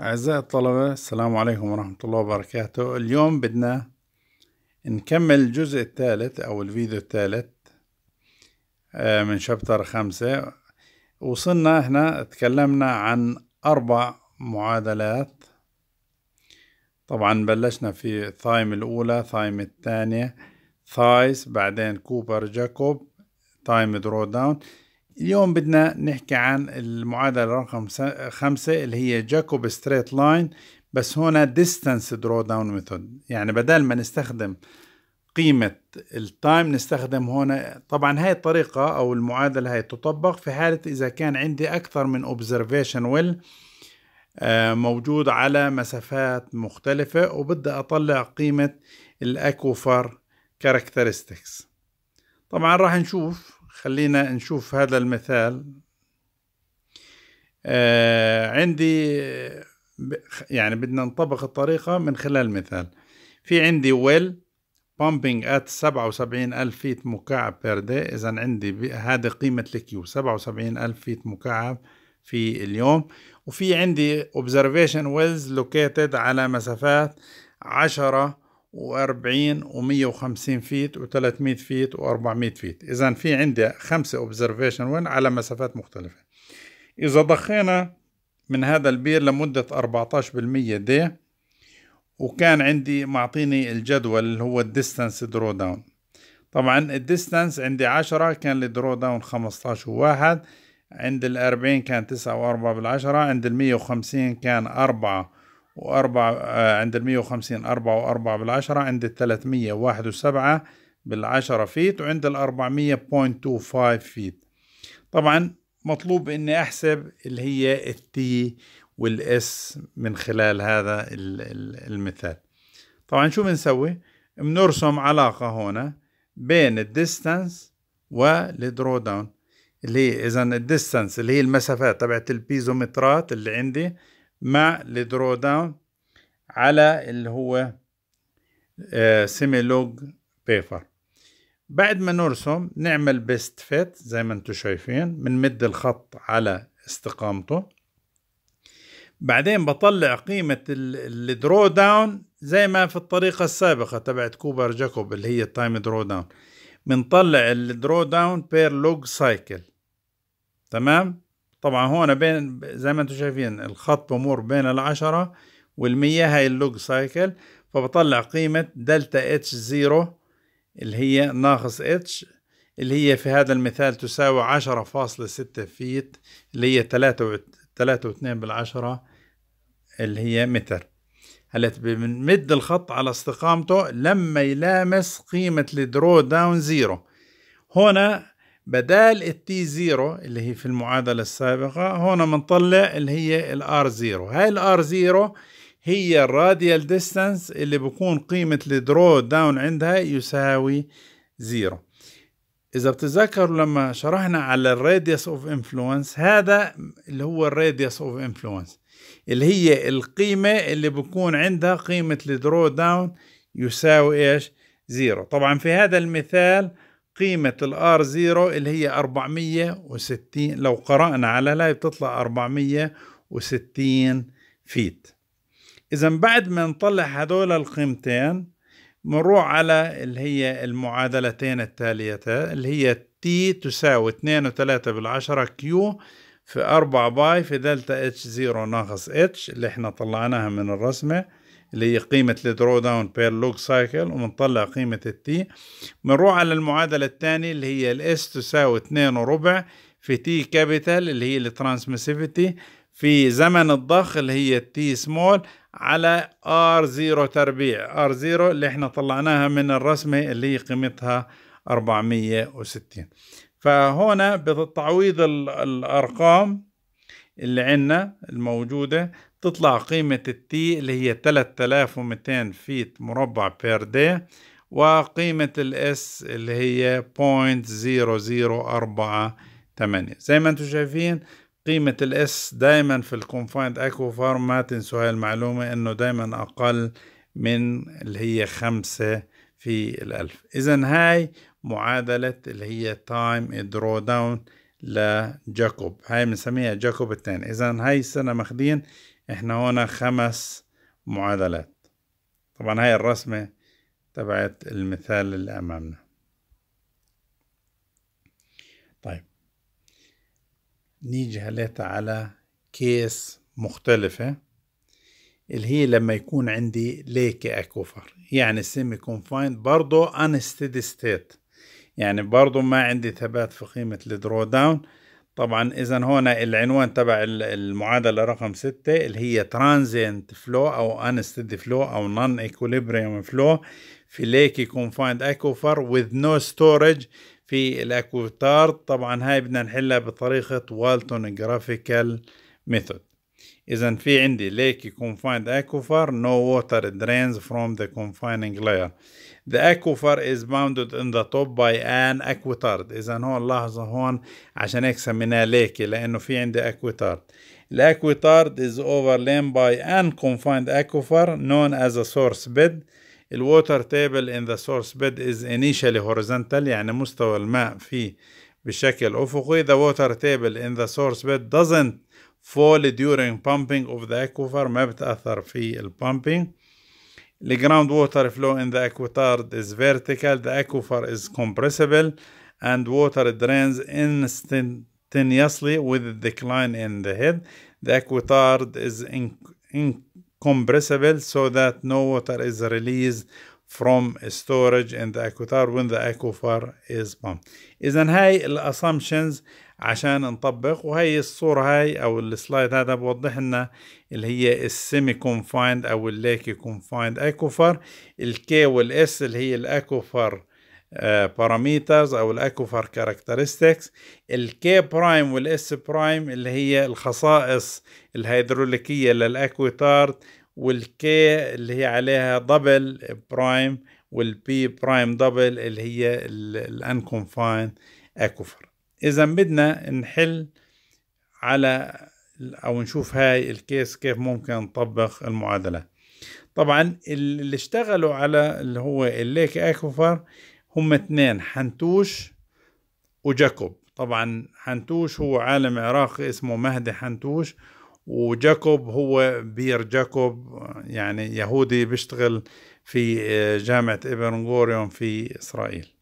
أعزائي الطلبة السلام عليكم ورحمة الله وبركاته اليوم بدنا نكمل الجزء الثالث أو الفيديو الثالث آه، من شابتر خمسة وصلنا هنا تكلمنا عن أربع معادلات طبعا بلشنا في ثايم الأولى ثايم الثانية ثايس بعدين كوبر جاكوب تايم درو داون اليوم بدنا نحكي عن المعادلة رقم خمسة اللي هي جاكوب ستريت لاين بس هنا ديستانس درو داون ميثود يعني بدل ما نستخدم قيمة التايم نستخدم هنا طبعا هاي الطريقة أو المعادلة هاي تطبق في حالة إذا كان عندي أكثر من observation well آه، موجود على مسافات مختلفة وبدي أطلع قيمة الأكوفر كاركترستكس طبعا راح نشوف خلينا نشوف هذا المثال آه عندي يعني بدنا نطبق الطريقة من خلال مثال في عندي ويل pumping at 77 ألف فيت مكعب بير دي إذا عندي هذه قيمة الكيو 77 ألف فيت مكعب في اليوم وفي عندي observation wells located على مسافات 10 و40 و150 فيت و300 فيت و400 فيت اذا في عندي خمسه اوبزرفيشن وين على مسافات مختلفه اذا ضخينا من هذا البير لمده 14% دي وكان عندي معطيني الجدول اللي هو الديستانس درو داون طبعا الديستانس عندي 10 كان الدرو داون 15 وواحد عند ال 40 كان تسعة واربعة بالعشرة عند ال 150 كان 4 وأربعة آه، عند المية وخمسين أربعة وأربعة بالعشرة عند الثلاثمية واحد وسبعة بالعشرة فيت وعند الأربعمية بوينت تو فايف فيت طبعا مطلوب إني أحسب اللي هي التي والاس من خلال هذا المثال طبعا شو بنسوي بنرسم علاقة هنا بين الديستانس والدرو داون اللي هي اذا الديستانس اللي هي المسافات تبعت البيزومترات اللي عندي مع الدرو داون على اللي هو سيميلوج آه، بيفر بعد ما نرسم نعمل بيست فيت زي ما انتم شايفين بنمد الخط على استقامته بعدين بطلع قيمة الدرو داون زي ما في الطريقة السابقة تبعت كوبر جاكوب اللي هي التايم درو داون بنطلع الدرو داون بير لوج سايكل تمام طبعا هون بين زي ما انتم شايفين الخط بمر بين العشرة والمية هاي اللوج سايكل فبطلع قيمة دلتا اتش زيرو اللي هي ناقص اتش اللي هي في هذا المثال تساوي عشرة فاصلة ستة فيت اللي هي تلاتة وتلاتة واتنين بالعشرة اللي هي متر هلا بنمد الخط على استقامته لما يلامس قيمة الدرو داون زيرو هنا بدال التي زيرو اللي هي في المعادلة السابقة هنا بنطلع اللي هي الار زيرو هاي الار زيرو هي الراديال ديستانس اللي بكون قيمة الدرو داون عندها يساوي زيرو إذا بتتذكروا لما شرحنا على الراديوس اوف انفلونس هذا اللي هو الراديوس اوف انفلونس اللي هي القيمة اللي بكون عندها قيمة الدرو داون يساوي ايش؟ زيرو طبعا في هذا المثال قيمة الار زيرو اللي هي 460 لو قرأنا على لاي بتطلع 460 فيت إذا بعد ما نطلع هدول القيمتين بنروح على اللي هي المعادلتين التاليتين اللي هي t تساوي 2 و3 بالعشرة q في 4 باي في دلتا اتش زيرو ناقص اتش اللي احنا طلعناها من الرسمة اللي هي قيمة الدرو داون بير لوج سايكل وبنطلع قيمة التي بنروح على المعادلة الثانية اللي هي الاس تساوي اثنين وربع في تي كابيتال اللي هي الترانسميسيفيتي في زمن الضخ اللي هي التي سمول على ار 0 تربيع ار 0 اللي احنا طلعناها من الرسمة اللي هي قيمتها 460 فهنا بتعويض الأرقام اللي عندنا الموجودة تطلع قيمة التي اللي هي 3200 فيت مربع بير دي وقيمة الاس اللي هي 0.0048 زي ما انتم شايفين قيمة الاس دايما في الكونفايند اكو فارم ما تنسوا هاي المعلومة انه دايما اقل من اللي هي خمسة في الالف اذا هاي معادلة اللي هي تايم درو داون لجاكوب هاي بنسميها جاكوب الثاني اذا هاي السنة ماخدين احنا هنا خمس معادلات طبعا هاي الرسمة تبعت المثال اللي أمامنا طيب نيجي هلأت على كيس مختلفة اللي هي لما يكون عندي ليكي أكوفر يعني سيمي كونفايند برضه unsteady ستيت يعني برضه ما عندي ثبات في قيمة الدرو داون طبعا اذا هون العنوان تبع المعادله رقم 6 اللي هي ترانزينت فلو او انستيدي فلو او نون ايكوليبريم فلو في ليكي كونفايند اكوفر وذ نو ستورج في الاكوفتار طبعا هاي بدنا نحلها بطريقه والتون جرافيكال ميثود اذا في عندي ليكي confined aquifer no water drains from the confining layer the aquifer is bounded in the top by an aquitard اذا هون لاحظوا هون عشان هيك سميناه ليكي لانه في عندي aquitard الاكويتارد is overlain by an confined aquifer known as a source bed water table in the source bed is initially horizontal يعني مستوى الماء فيه بشكل افقي the water table in the source bed doesn't fall during pumping of the aquifer ما بتأثر في ال pumping the groundwater flow in the aquitard is vertical the aquifer is compressible and water drains instantaneously with the decline in the head the aquitard is incompressible so that no water is released from storage in the aquitard when the aquifer is pumped إذا هاي الأسامبشنز عشان نطبق وهي الصورة هاي أو السلايد هذا بوضح لنا اللي هي السيمي كونفايند أو اللاكي كونفايند أكوفر الكي والإس اللي هي الأكوفر آه، باراميترز او الاكوفر كاركترستكس الكي برايم والاس برايم اللي هي الخصائص الهيدروليكيه للاكويتارد والكي اللي هي عليها دبل برايم والبي برايم دبل اللي هي الانكونفايند اكوفر اذا بدنا نحل على او نشوف هاي الكيس كيف ممكن نطبق المعادله طبعا اللي اشتغلوا على اللي هو الليك اكوفر هم اثنين حنتوش وجاكوب طبعا حنتوش هو عالم عراقي اسمه مهدي حنتوش وجاكوب هو بير جاكوب يعني يهودي بيشتغل في آه، جامعة ابن غوريون في إسرائيل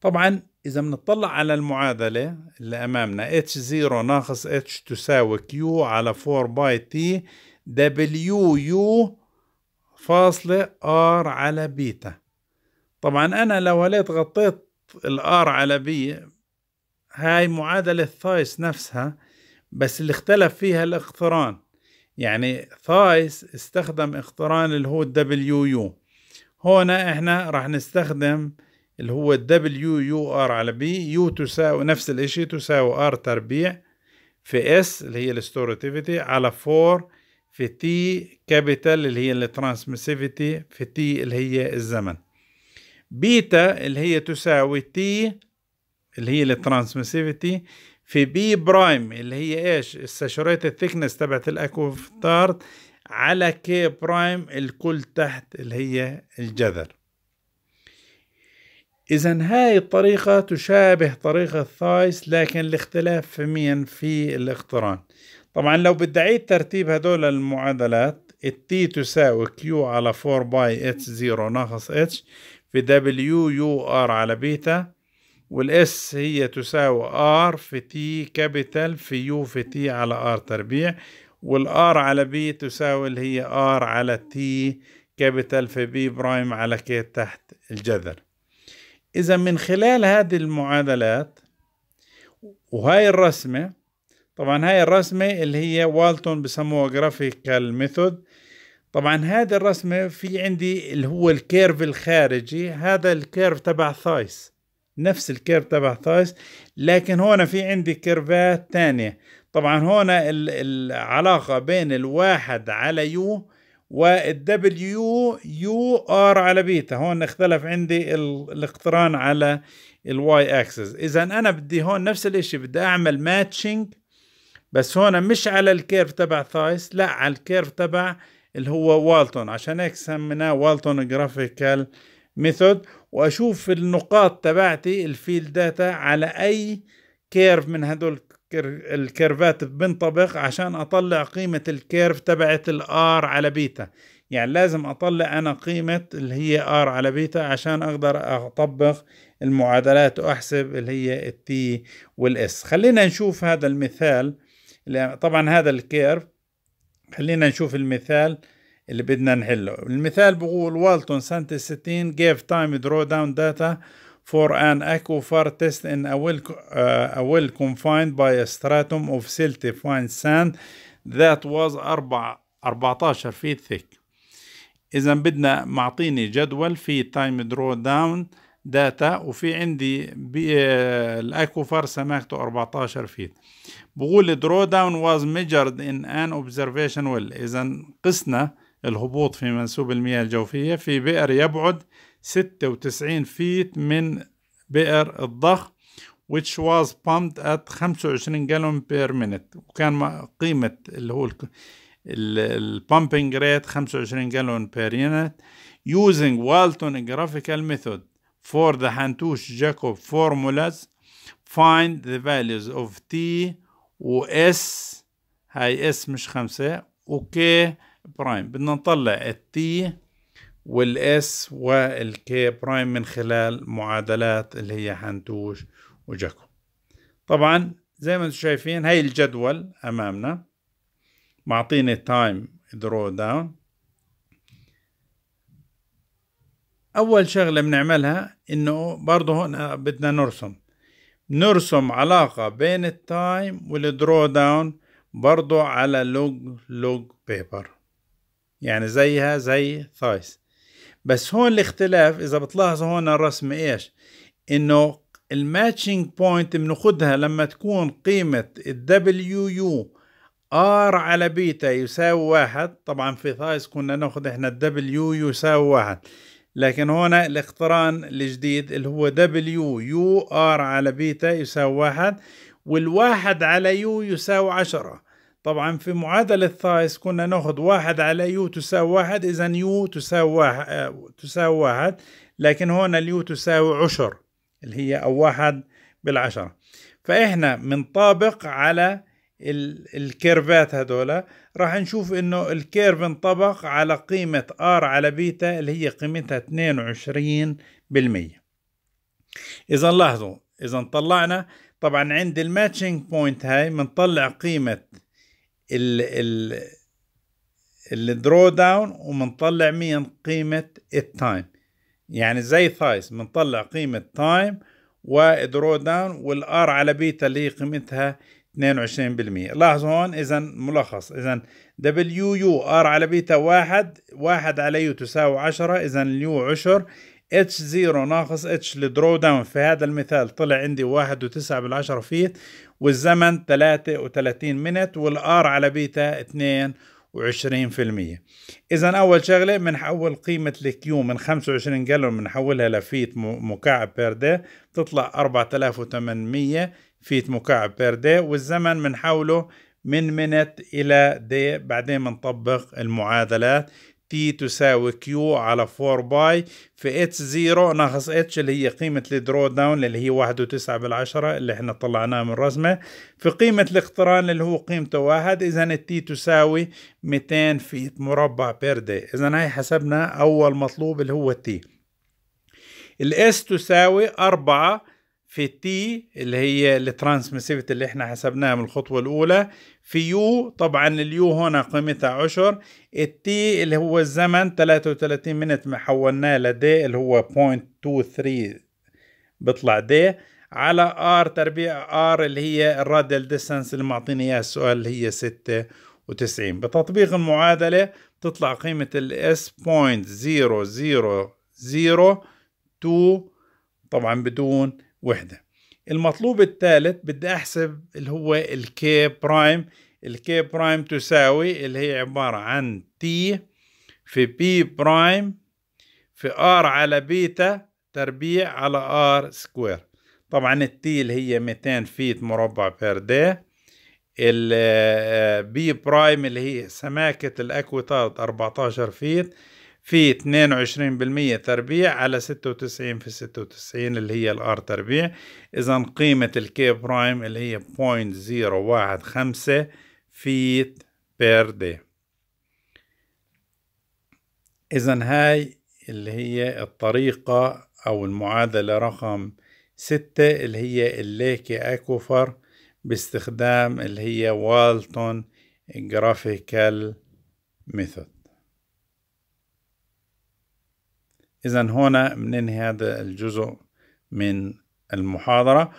طبعا إذا بنطلع على المعادلة اللي أمامنا H0 ناقص H تساوي Q على 4 باي T W U فاصلة R على بيتا طبعا أنا لو هليت غطيت r على b هاي معادلة ثايس نفسها بس اللي اختلف فيها الاقتران يعني ثايس استخدم اقتران اللي هو w u هنا احنا راح نستخدم اللي هو دبليو يو ار على بي يو تساوي نفس الاشي تساوي ار تربيع في اس اللي هي الستوراتيفيتي على 4 في تي كابيتال اللي هي الترانسميسيفيتي في تي اللي هي الزمن بيتا اللي هي تساوي تي اللي هي الترانسميسيفيتي في بي برايم اللي هي ايش الساشوريت ثيكنس تبعت الاكوفتارت على كي برايم الكل تحت اللي هي الجذر إذا هاي الطريقة تشابه طريقة ثايس لكن الاختلاف فهميا في الاقتران طبعا لو بدي أعيد ترتيب هدول المعادلات التي تساوي Q على 4 باي اتش 0 ناقص اتش في دبليو يو ار على بيتا والاس هي تساوي ار في تي كابيتال في يو في تي على ار تربيع والار على بي تساوي اللي هي ار على تي كابيتال في بي برايم على كي تحت الجذر إذا من خلال هذه المعادلات وهاي الرسمة طبعا هاي الرسمة اللي هي والتون بسموها جرافيكال ميثود طبعا هذه الرسمة في عندي اللي هو الكيرف الخارجي هذا الكيرف تبع ثايس نفس الكيرف تبع ثايس لكن هون في عندي كيرفات تانية طبعا هون العلاقة بين الواحد على يو والدبليو يو ار على بيتا هون اختلف عندي الاقتران على الواي اكسس اذا انا بدي هون نفس الاشي بدي اعمل ماتشنج بس هون مش على الكيرف تبع ثايس لا على الكيرف تبع اللي هو والتون عشان هيك سميناه والتون جرافيكال ميثود واشوف النقاط تبعتي الفيل داتا على اي كيرف من هدول الكيرفات بنطبق عشان اطلع قيمة الكيرف تبعت الار على بيتا يعني لازم اطلع انا قيمة اللي هي ار على بيتا عشان اقدر اطبق المعادلات واحسب اللي هي التي والاس خلينا نشوف هذا المثال طبعا هذا الكيرف خلينا نشوف المثال اللي بدنا نحله المثال بقول والتون سنة الستين gave time draw down data for an aquifer test in a well, uh, a well confined by a stratum of silty fine sand that was 4 14 feet thick اذا بدنا معطيني جدول في تايم درو داون داتا وفي عندي آه، الاكوفر سماكته 14 فيت بقول درو داون واز ميجرد ان ان اوبزرفيشن ويل اذا قسنا الهبوط في منسوب المياه الجوفيه في بئر يبعد 96 فيت من بئر الضخ which was pumped at 25 جالون بير مينت وكان قيمة اللي هو البامبنج ريت 25 جالون بير مينت using Walton graphical method for the هانتوش جاكوب formulas find the values of T و S هاي S مش خمسة و K برايم بدنا نطلع T والاس والكي برايم من خلال معادلات اللي هي حنتوش وجاكو طبعا زي ما انتم شايفين هاي الجدول امامنا معطيني تايم درو داون اول شغله بنعملها انه برضه هون بدنا نرسم نرسم علاقة بين التايم والدرو داون برضو على لوج لوج بيبر يعني زيها زي ثايس بس هون الاختلاف اذا بتلاحظوا هون الرسم ايش انه الماتشنج بوينت بناخذها لما تكون قيمة الدبليو يو ار على بيتا يساوي واحد طبعا في ثايس كنا ناخد احنا الدبليو يساوي واحد لكن هنا الاقتران الجديد اللي هو دبليو يو ار على بيتا يساوي واحد والواحد على يو يساوي عشرة طبعا في معادلة ثايس كنا نأخذ واحد على يو تساوي واحد إذا يو تساوي واحد, آه، تساوي واحد لكن هنا اليو تساوي عشر اللي هي أو واحد بالعشرة فإحنا منطابق على الكيرفات هذولا راح نشوف انه الكيرف انطبق على قيمة آر على بيتا اللي هي قيمتها 22% إذا لاحظوا إذا طلعنا طبعا عند الماتشنج بوينت هاي بنطلع قيمة ال ال الدرو داون ومنطلع مين قيمة التايم يعني زي ثايس بنطلع قيمة تايم ودرو داون والار على بيتا اللي هي قيمتها 22% لاحظوا هون اذا ملخص اذا دبليو يو ار على بيتا واحد واحد على يو تساوي 10 اذا اليو عشر اتش زيرو ناقص اتش لدرو داون في هذا المثال طلع عندي واحد وتسعة بالعشرة فيت والزمن 33 منت والار على بيتا 22% اذا اول شغله بنحول قيمه الكيو من 25 جالون بنحولها لفيت مكعب بير دي بتطلع 4800 فيت مكعب بير دي والزمن بنحوله من منت الى دي بعدين بنطبق المعادلات تي تساوي كيو على 4 باي في اتش 0 ناقص اتش اللي هي قيمة الدرو داون اللي هي واحد وتسعة بالعشرة اللي احنا طلعناها من الرسمة في قيمة الاقتران اللي هو قيمته واحد اذا التي تساوي 200 فيت مربع بير دي اذا هاي حسبنا اول مطلوب اللي هو التي الاس تساوي أربعة في تي اللي هي الترانسميسيفيتي اللي احنا حسبناها من الخطوة الأولى في يو طبعا اليو هنا قيمتها عشر التي اللي هو الزمن 33 منت ما حولناه لدي اللي هو 0.23 بيطلع دي على ار تربيع ار اللي هي الراديال ديستانس اللي معطيني اياها السؤال اللي هي 96 بتطبيق المعادلة تطلع قيمة الاس 0.0002 طبعا بدون وحده المطلوب الثالث بدي احسب اللي هو الكي برايم الكي برايم تساوي اللي هي عبارة عن تي في بي برايم في ار على بيتا تربيع على ار سكوير طبعا التي اللي هي 200 فيت مربع بير دي البي برايم اللي هي سماكة الأكويتار 14 فيت في 22% تربيع على 96 في 96 اللي هي الار تربيع اذا قيمة الكي برايم اللي هي 0.015 فيت بير دي اذا هاي اللي هي الطريقة او المعادلة رقم ستة اللي هي الليكي اكوفر باستخدام اللي هي والتون جرافيكال ميثود إذا هنا بننهي هذا الجزء من المحاضرة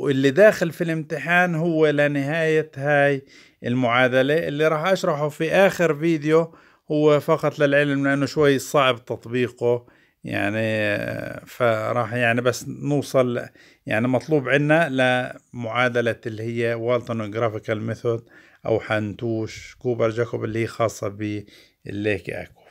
واللي داخل في الامتحان هو لنهاية هاي المعادلة اللي راح أشرحه في آخر فيديو هو فقط للعلم لأنه شوي صعب تطبيقه يعني فراح يعني بس نوصل يعني مطلوب عنا لمعادلة اللي هي والتون جرافيكال ميثود أو حنتوش كوبر جاكوب اللي هي خاصة بالليك أكو